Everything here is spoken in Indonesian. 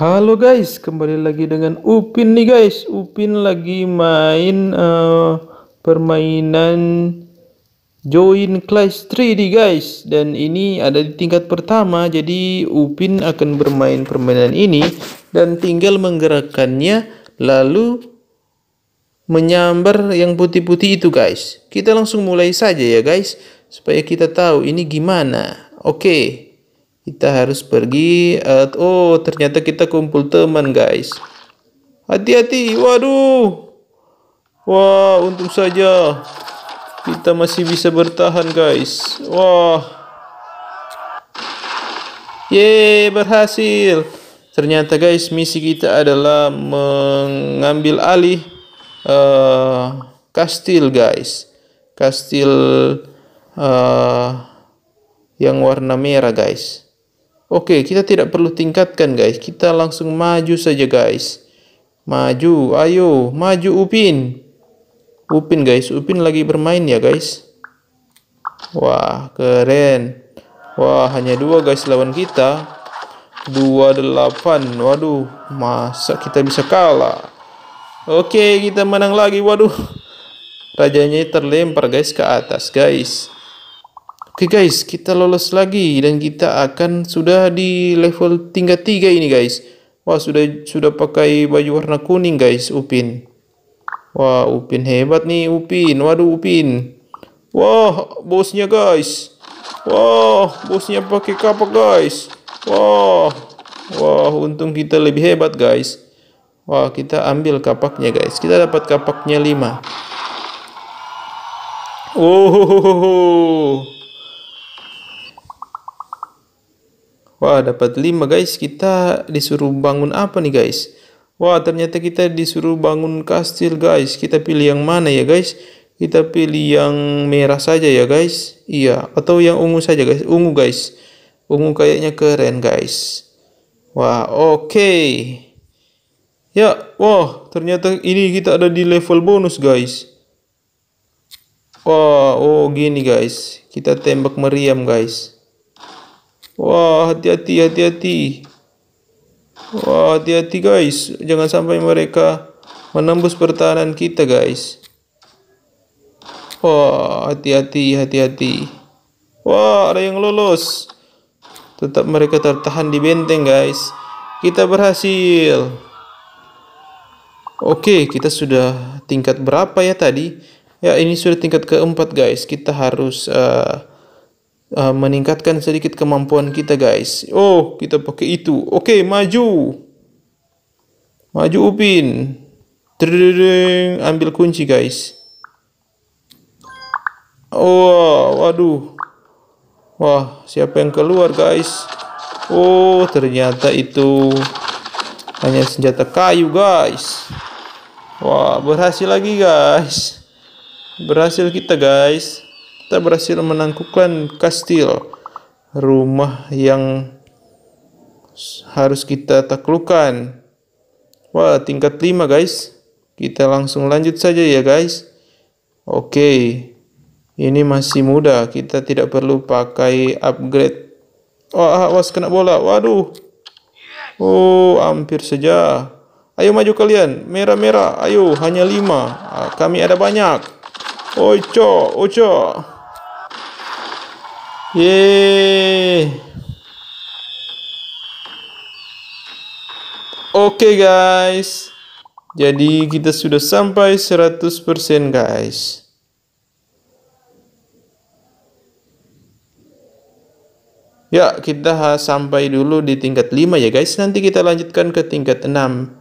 Halo guys, kembali lagi dengan Upin nih guys. Upin lagi main uh, permainan Join Class 3 nih guys. Dan ini ada di tingkat pertama, jadi Upin akan bermain permainan ini dan tinggal menggerakkannya lalu menyambar yang putih-putih itu guys. Kita langsung mulai saja ya guys, supaya kita tahu ini gimana. Oke. Okay. Kita harus pergi. oh, ternyata kita kumpul teman, guys. Hati-hati. Waduh. Wah, untung saja. Kita masih bisa bertahan, guys. Wah. Yeay, berhasil. Ternyata, guys, misi kita adalah mengambil alih uh, kastil, guys. Kastil uh, yang warna merah, guys. Oke, kita tidak perlu tingkatkan guys. Kita langsung maju saja guys. Maju, ayo, maju Upin. Upin guys, Upin lagi bermain ya guys. Wah, keren. Wah, hanya dua guys lawan kita. Dua delapan. Waduh, masa kita bisa kalah? Oke, kita menang lagi. Waduh. Rajanya terlempar guys ke atas guys. Oke okay guys, kita lolos lagi dan kita akan sudah di level tingkat 3 ini guys. Wah, sudah sudah pakai baju warna kuning guys, Upin. Wah, Upin hebat nih Upin. Waduh Upin. Wah, bosnya guys. Wah, bosnya pakai kapak guys. Wah. Wah, untung kita lebih hebat guys. Wah, kita ambil kapaknya guys. Kita dapat kapaknya 5. Oh. Wah, dapat 5 guys. Kita disuruh bangun apa nih guys? Wah, ternyata kita disuruh bangun kastil guys. Kita pilih yang mana ya guys? Kita pilih yang merah saja ya guys. Iya, atau yang ungu saja guys. Ungu guys. Ungu kayaknya keren guys. Wah, oke. Okay. Ya, wah, ternyata ini kita ada di level bonus guys. Wah, oh gini guys. Kita tembak meriam guys. Wah, hati-hati, hati-hati. Wah, hati-hati guys. Jangan sampai mereka menembus pertahanan kita guys. Wah, hati-hati, hati-hati. Wah, ada yang lolos. Tetap mereka tertahan di benteng guys. Kita berhasil. Oke, kita sudah tingkat berapa ya tadi? Ya, ini sudah tingkat keempat guys. Kita harus... Uh, uh, meningkatkan sedikit kemampuan kita guys. Oh, kita pakai itu. Oke, okay, maju. Maju Upin. Tring, ambil kunci guys. Oh, waduh. Wah, siapa yang keluar guys? Oh, ternyata itu hanya senjata kayu guys. Wah, berhasil lagi guys. Berhasil kita guys kita berhasil menangkukan kastil rumah yang harus kita taklukan. wah tingkat 5 guys kita langsung lanjut saja ya guys oke okay. ini masih mudah kita tidak perlu pakai upgrade Wah awas kena bola waduh oh hampir saja Ayo maju kalian. Merah-merah. Ayo. Hanya lima. Ah, kami ada banyak. Ojo, ojo ye Oke okay guys. Jadi kita sudah sampai 100% guys. Ya, kita sampai dulu di tingkat 5 ya guys. Nanti kita lanjutkan ke tingkat 6.